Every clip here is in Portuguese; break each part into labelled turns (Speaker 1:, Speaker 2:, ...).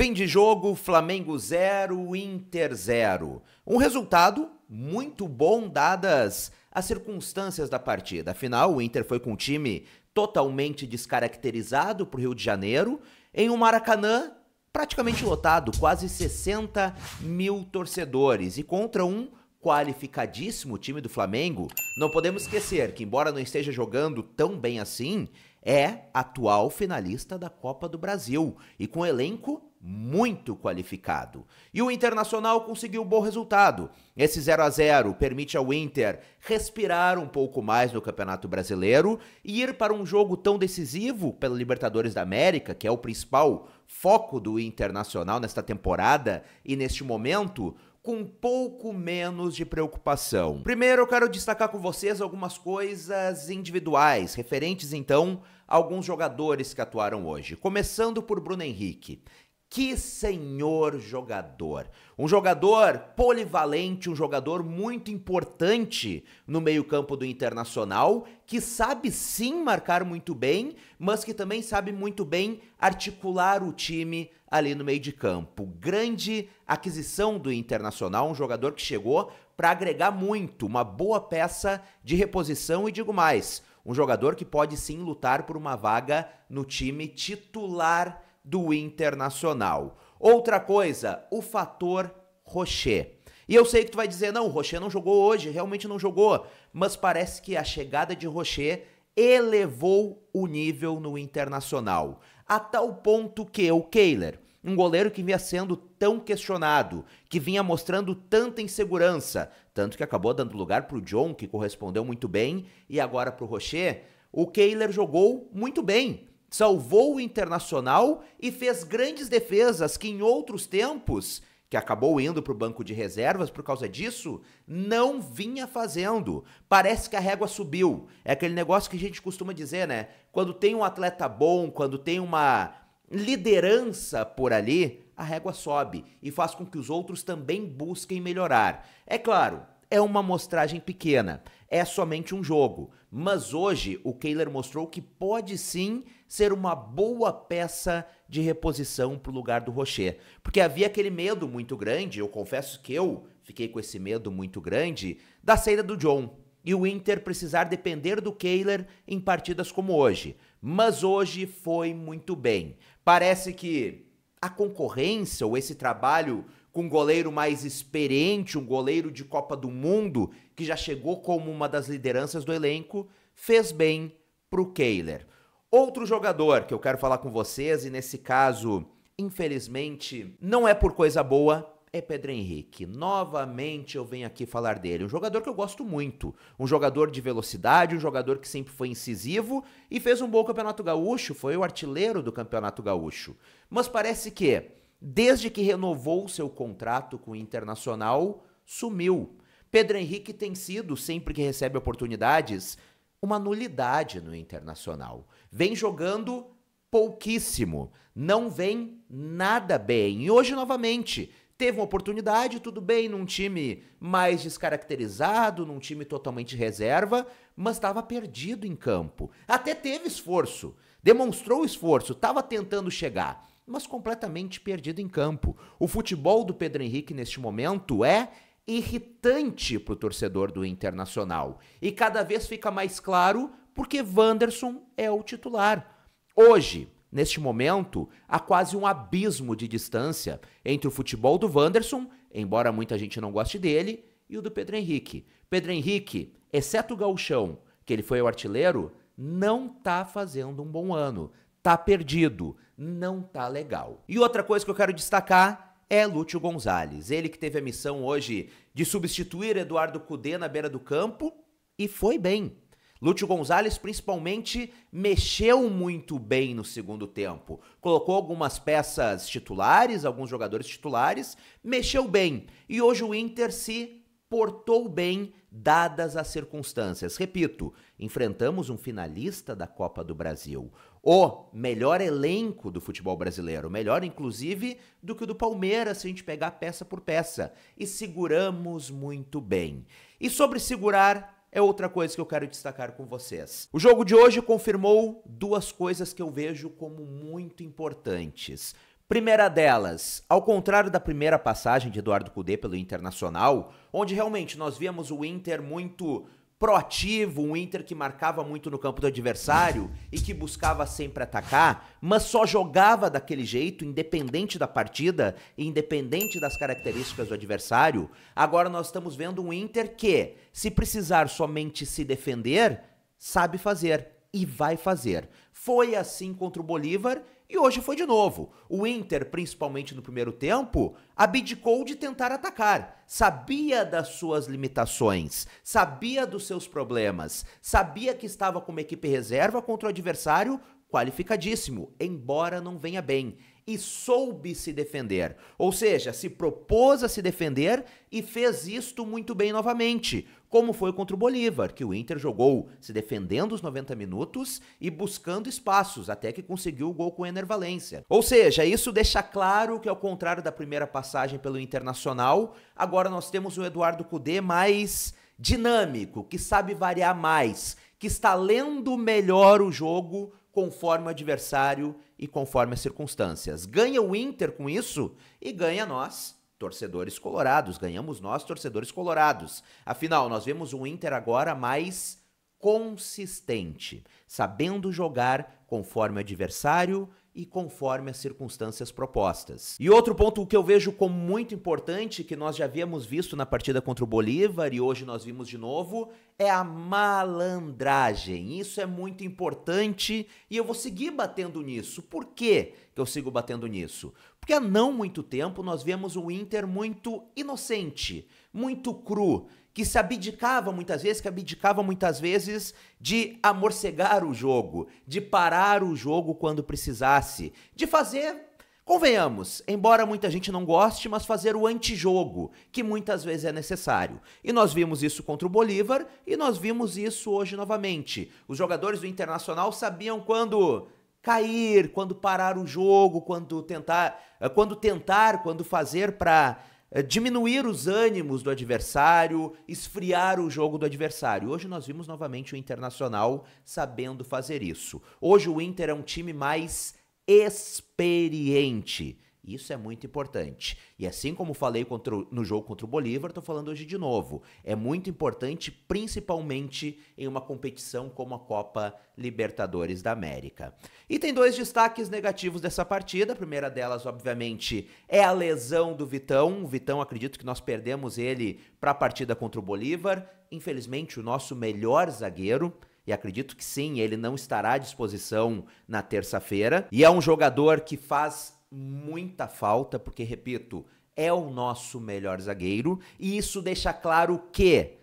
Speaker 1: Fim de jogo, Flamengo 0, Inter 0. Um resultado muito bom dadas as circunstâncias da partida. Afinal, o Inter foi com um time totalmente descaracterizado para o Rio de Janeiro, em um Maracanã praticamente lotado, quase 60 mil torcedores, e contra um qualificadíssimo time do Flamengo, não podemos esquecer que, embora não esteja jogando tão bem assim, é atual finalista da Copa do Brasil e com elenco muito qualificado. E o Internacional conseguiu um bom resultado. Esse 0 a 0 permite ao Inter respirar um pouco mais no Campeonato Brasileiro e ir para um jogo tão decisivo pela Libertadores da América, que é o principal foco do Internacional nesta temporada e neste momento, com um pouco menos de preocupação. Primeiro, eu quero destacar com vocês algumas coisas individuais, referentes então a alguns jogadores que atuaram hoje. Começando por Bruno Henrique. Que senhor jogador! Um jogador polivalente, um jogador muito importante no meio-campo do Internacional, que sabe sim marcar muito bem, mas que também sabe muito bem articular o time ali no meio de campo. Grande aquisição do Internacional, um jogador que chegou para agregar muito, uma boa peça de reposição e digo mais, um jogador que pode sim lutar por uma vaga no time titular do Internacional. Outra coisa, o fator Rocher. E eu sei que tu vai dizer, não, o Rocher não jogou hoje, realmente não jogou. Mas parece que a chegada de Rocher elevou o nível no Internacional. A tal ponto que o Kehler, um goleiro que vinha sendo tão questionado, que vinha mostrando tanta insegurança, tanto que acabou dando lugar para o John, que correspondeu muito bem, e agora para o Rocher, o Kehler jogou muito bem salvou o Internacional e fez grandes defesas que em outros tempos, que acabou indo para o banco de reservas por causa disso, não vinha fazendo. Parece que a régua subiu. É aquele negócio que a gente costuma dizer, né? Quando tem um atleta bom, quando tem uma liderança por ali, a régua sobe e faz com que os outros também busquem melhorar. É claro, é uma amostragem pequena, é somente um jogo, mas hoje o Kehler mostrou que pode sim ser uma boa peça de reposição para o lugar do Rocher. Porque havia aquele medo muito grande, eu confesso que eu fiquei com esse medo muito grande, da saída do John e o Inter precisar depender do Kehler em partidas como hoje. Mas hoje foi muito bem. Parece que a concorrência ou esse trabalho com um goleiro mais experiente, um goleiro de Copa do Mundo, que já chegou como uma das lideranças do elenco, fez bem para o Kehler. Outro jogador que eu quero falar com vocês, e nesse caso, infelizmente, não é por coisa boa, é Pedro Henrique. Novamente eu venho aqui falar dele. Um jogador que eu gosto muito. Um jogador de velocidade, um jogador que sempre foi incisivo e fez um bom campeonato gaúcho. Foi o artilheiro do campeonato gaúcho. Mas parece que desde que renovou seu contrato com o Internacional, sumiu. Pedro Henrique tem sido, sempre que recebe oportunidades, uma nulidade no Internacional. Vem jogando pouquíssimo, não vem nada bem. E hoje, novamente, teve uma oportunidade, tudo bem, num time mais descaracterizado, num time totalmente reserva, mas estava perdido em campo. Até teve esforço, demonstrou esforço, estava tentando chegar mas completamente perdido em campo. O futebol do Pedro Henrique neste momento é irritante para o torcedor do Internacional. E cada vez fica mais claro porque Wanderson é o titular. Hoje, neste momento, há quase um abismo de distância entre o futebol do Wanderson, embora muita gente não goste dele, e o do Pedro Henrique. Pedro Henrique, exceto o Galchão, que ele foi o artilheiro, não tá fazendo um bom ano. Tá perdido, não tá legal. E outra coisa que eu quero destacar é Lúcio Gonzalez, ele que teve a missão hoje de substituir Eduardo Cudê na beira do campo e foi bem. Lúcio Gonzalez principalmente mexeu muito bem no segundo tempo. Colocou algumas peças titulares, alguns jogadores titulares, mexeu bem. E hoje o Inter se portou bem dadas as circunstâncias. Repito, enfrentamos um finalista da Copa do Brasil, o melhor elenco do futebol brasileiro, melhor inclusive do que o do Palmeiras se a gente pegar peça por peça. E seguramos muito bem. E sobre segurar, é outra coisa que eu quero destacar com vocês. O jogo de hoje confirmou duas coisas que eu vejo como muito importantes. Primeira delas, ao contrário da primeira passagem de Eduardo Cudê pelo Internacional, onde realmente nós víamos o Inter muito proativo, um Inter que marcava muito no campo do adversário e que buscava sempre atacar, mas só jogava daquele jeito, independente da partida, independente das características do adversário. Agora nós estamos vendo um Inter que, se precisar somente se defender, sabe fazer e vai fazer. Foi assim contra o Bolívar e hoje foi de novo. O Inter, principalmente no primeiro tempo, abdicou de tentar atacar. Sabia das suas limitações, sabia dos seus problemas, sabia que estava com uma equipe reserva contra o adversário qualificadíssimo, embora não venha bem. E soube se defender. Ou seja, se propôs a se defender e fez isto muito bem novamente como foi contra o Bolívar, que o Inter jogou se defendendo os 90 minutos e buscando espaços, até que conseguiu o gol com o Ou seja, isso deixa claro que, ao contrário da primeira passagem pelo Internacional, agora nós temos o Eduardo Cudê mais dinâmico, que sabe variar mais, que está lendo melhor o jogo conforme o adversário e conforme as circunstâncias. Ganha o Inter com isso e ganha nós torcedores colorados, ganhamos nós, torcedores colorados. Afinal, nós vemos um Inter agora mais consistente, sabendo jogar conforme o adversário e conforme as circunstâncias propostas. E outro ponto que eu vejo como muito importante, que nós já havíamos visto na partida contra o Bolívar e hoje nós vimos de novo, é a malandragem. Isso é muito importante e eu vou seguir batendo nisso. Por quê que eu sigo batendo nisso? Porque há não muito tempo nós vemos o Inter muito inocente, muito cru que se abdicava muitas vezes, que abdicava muitas vezes de amorcegar o jogo, de parar o jogo quando precisasse, de fazer Convenhamos, embora muita gente não goste, mas fazer o antijogo, que muitas vezes é necessário. E nós vimos isso contra o Bolívar e nós vimos isso hoje novamente. Os jogadores do Internacional sabiam quando cair, quando parar o jogo, quando tentar, quando tentar, quando fazer para eh, diminuir os ânimos do adversário, esfriar o jogo do adversário. Hoje nós vimos novamente o Internacional sabendo fazer isso. Hoje o Inter é um time mais experiente isso é muito importante. E assim como falei contra, no jogo contra o Bolívar, estou falando hoje de novo. É muito importante, principalmente em uma competição como a Copa Libertadores da América. E tem dois destaques negativos dessa partida. A primeira delas, obviamente, é a lesão do Vitão. O Vitão, acredito que nós perdemos ele para a partida contra o Bolívar. Infelizmente, o nosso melhor zagueiro e acredito que sim, ele não estará à disposição na terça-feira. E é um jogador que faz muita falta, porque, repito, é o nosso melhor zagueiro, e isso deixa claro que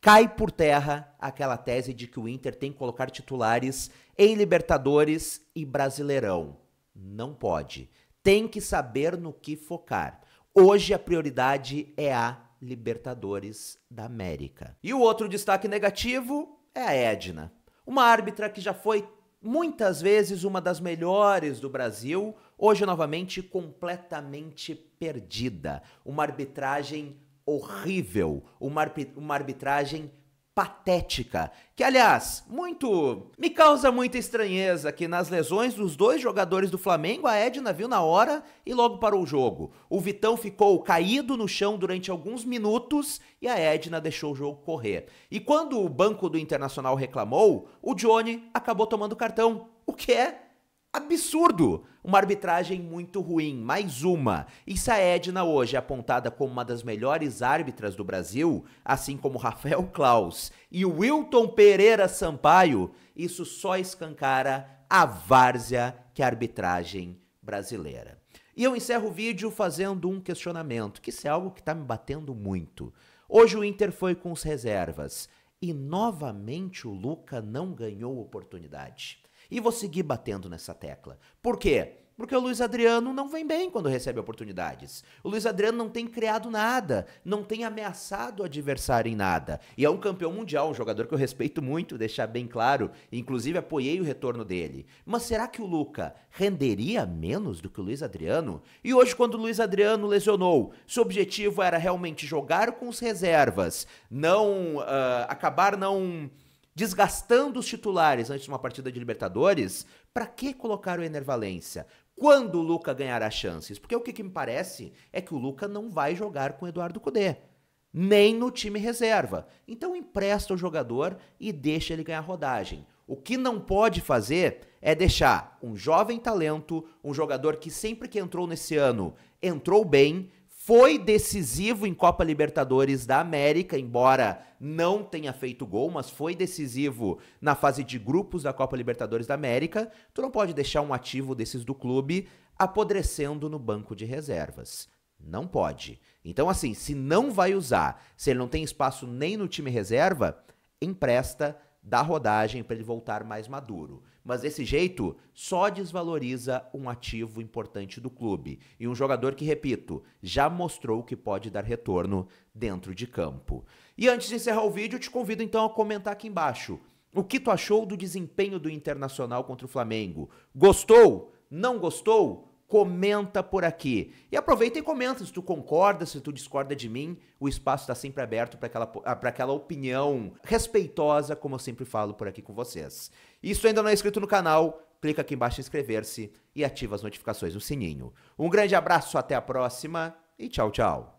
Speaker 1: cai por terra aquela tese de que o Inter tem que colocar titulares em Libertadores e Brasileirão. Não pode. Tem que saber no que focar. Hoje a prioridade é a Libertadores da América. E o outro destaque negativo é a Edna, uma árbitra que já foi muitas vezes uma das melhores do Brasil, Hoje, novamente, completamente perdida. Uma arbitragem horrível, uma, uma arbitragem patética, que aliás, muito me causa muita estranheza que nas lesões dos dois jogadores do Flamengo, a Edna viu na hora e logo parou o jogo. O Vitão ficou caído no chão durante alguns minutos e a Edna deixou o jogo correr. E quando o banco do Internacional reclamou, o Johnny acabou tomando cartão, o que é absurdo. Uma arbitragem muito ruim, mais uma. E se a Edna hoje é apontada como uma das melhores árbitras do Brasil, assim como Rafael Klaus e Wilton Pereira Sampaio, isso só escancara a várzea que é a arbitragem brasileira. E eu encerro o vídeo fazendo um questionamento, que isso é algo que está me batendo muito. Hoje o Inter foi com as reservas e novamente o Luca não ganhou oportunidade. E vou seguir batendo nessa tecla. Por quê? Porque o Luiz Adriano não vem bem quando recebe oportunidades. O Luiz Adriano não tem criado nada, não tem ameaçado o adversário em nada. E é um campeão mundial, um jogador que eu respeito muito, deixar bem claro. Inclusive apoiei o retorno dele. Mas será que o Luca renderia menos do que o Luiz Adriano? E hoje, quando o Luiz Adriano lesionou, seu objetivo era realmente jogar com os reservas, não uh, acabar não desgastando os titulares antes de uma partida de Libertadores, para que colocar o Enervalência? Quando o Luca ganhará chances? Porque o que, que me parece é que o Luca não vai jogar com o Eduardo Cudê nem no time reserva. Então empresta o jogador e deixa ele ganhar rodagem. O que não pode fazer é deixar um jovem talento, um jogador que sempre que entrou nesse ano entrou bem, foi decisivo em Copa Libertadores da América, embora não tenha feito gol, mas foi decisivo na fase de grupos da Copa Libertadores da América. Tu não pode deixar um ativo desses do clube apodrecendo no banco de reservas. Não pode. Então, assim, se não vai usar, se ele não tem espaço nem no time reserva, empresta da rodagem para ele voltar mais maduro. Mas desse jeito, só desvaloriza um ativo importante do clube e um jogador que, repito, já mostrou que pode dar retorno dentro de campo. E antes de encerrar o vídeo, te convido então a comentar aqui embaixo o que tu achou do desempenho do Internacional contra o Flamengo. Gostou? Não gostou? comenta por aqui. E aproveita e comenta se tu concorda, se tu discorda de mim. O espaço está sempre aberto para aquela, ah, aquela opinião respeitosa, como eu sempre falo por aqui com vocês. E se ainda não é inscrito no canal, clica aqui embaixo em inscrever-se e ativa as notificações no sininho. Um grande abraço, até a próxima e tchau, tchau.